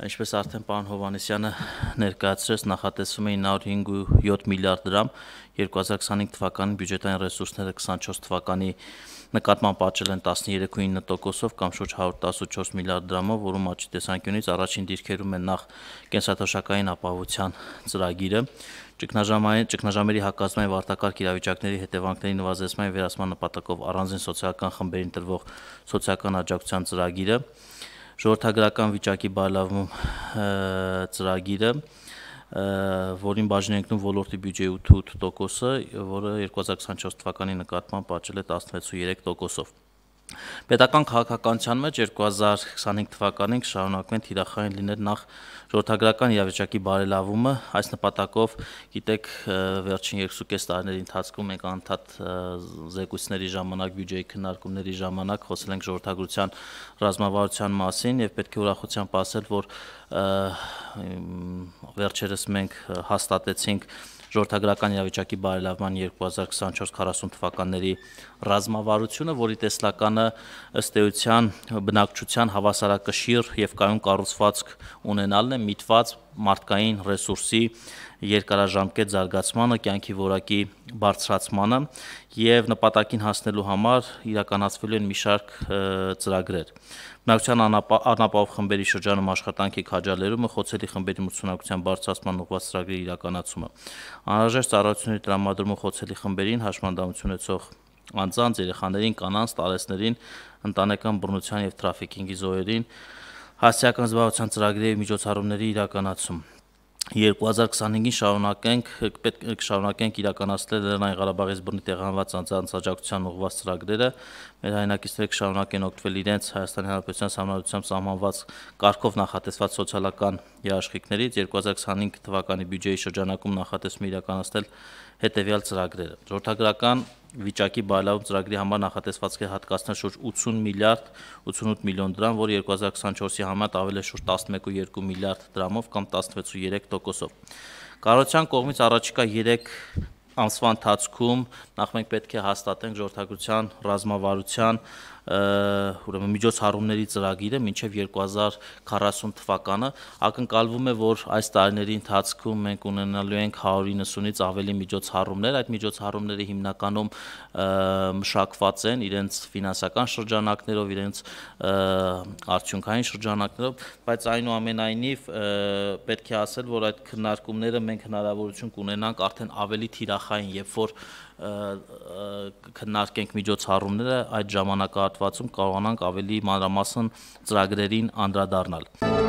Ինչպես արդեն պարոն Հովանեսյանը ներկայացրեց, նախատեսվում է 905.7 միլիարդ դրամ 2025 թվականին բյուջետային ռեսուրսները 24 թվականի նկատմամբ աճել են 13.9%-ով կամ շուրջ 114 միլիարդ դրամով, որում աճի տեսանկյունից առաջին դիրքերում են նախ կենսաթոշակային ապահովության ծրագիրը, ճգնաժամային ճգնաժամերի հակազմային վարտակարգ իրավիճակների հետևանքների նվազեցման վերացման նպատակով առանձին սոցիալական խմբերին տրվող սոցիալական աջակցության ծրագիրը, ժողովրդագրական վիճակի բարելավում ծրագիրը որին բաժին ենքնում ոլորտի բյուջեի 8%-ը, որը 2024 թվականի նկատմամբ աճել է 16.3%-ով։ Պետական քաղաքականության մեջ 2025 թվականին շարունակում են թիրախային լինել նախ ժողովրդագրական իրավիճակի բարելավումը, այս նպատակով գիտեք վերջին 2.5 տարիների ընթացքում մենք անդադ զեկույցների ժամանակ, բյուջեի քննարկումների ժամանակ խոսել ենք ժողովրդագրության ռազմավարության մասին եւ պետք է ուրախությամբ ասել, որ վերջերս մենք հաստատեցինք ժողովրդագրական իրավիճակի բարելավման 2024-40 թվականների ռազմավարությունը, որի տեսլականը ըստ էության բնակչության հավասարակշիռ եւ կայուն կառուցվածք ունենալն է միտված մարդկային ռեսուրսի երկարաժամկետ զարգացմանը, կյանքի որակի բարձրացմանը եւ նպատակին հասնելու համար իրականացվելու են մի շարք ծրագրեր։ Բնակչության անապահով խմբերի շրջանում աշխատանքի քաջալերումը, խոցելի խմբերի մրցունակության բարձրացման ուղղված ծրագրի իրականացումը։ Անհրաժեշտ ծառայությունների տրամադրումը խոցելի խմբերին հաշմանդամություն ունեցող անձանց երեխաներին, կանանց, տարեցներին, ընտանեկան բռնության եւ տրաֆիկինգի զոհերին, հասարակական զբաղության ծրագրերի եւ միջոցառումների իրականացում։ 2025-ին շարունակենք պետք է շարունակենք իրականացնել Լեռնային Ղարաբաղից բռնի տեղանված անձանց աջակցության ուղղված ծրագրերը։ Մեր հայրենակիցները շարունակեն օգտվել իրենց Հայաստանի Հանրապետության համանալությամբ սահմանված կարգով նախատեսված սոցիալական երաշխիքներից 2025 թվականի բյուջեի շրջանակում նախատեսվում իրականացնել հետևյալ ծրագրերը։ Ժողովրդագրական վիճակի բարելավում ծրագրի համար նախատեսված է հատկացնել շուրջ 80 միլիարդ 88 միլիոն դրամ, որը 2024-ի համար ավել է շուրջ 11.2 միլիարդ դրամով կամ 16.3%-ով։ Կառավարության կողմից առաջիկա 3 ամսվա ընթացքում նախ մենք պետք է հաստատենք ժողովրդական ռազմավարության ուրեմն միջոցառումների ծրագիրը մինչև 2040 թվականը ակնկալվում է, որ այս տարիների ընթացքում մենք ունենալու ենք 190-ից ավելի միջոցառումներ, այդ միջոցառումները հիմնականում մշակված են իրենց ֆինանսական շրջանակներով, իրենց արդյունքային շրջանակներով, բայց այնուամենայնիվ պետք է ասել, որ այդ քննարկումները մենք հնարավորություն կունենանք արդեն ավելի թիրախային, երբ որ քննարկենք միջոցառումները այդ ժամանակահատվածում կարողանանք ավելի մանրամասն ծրագրերին անդրադառնալ։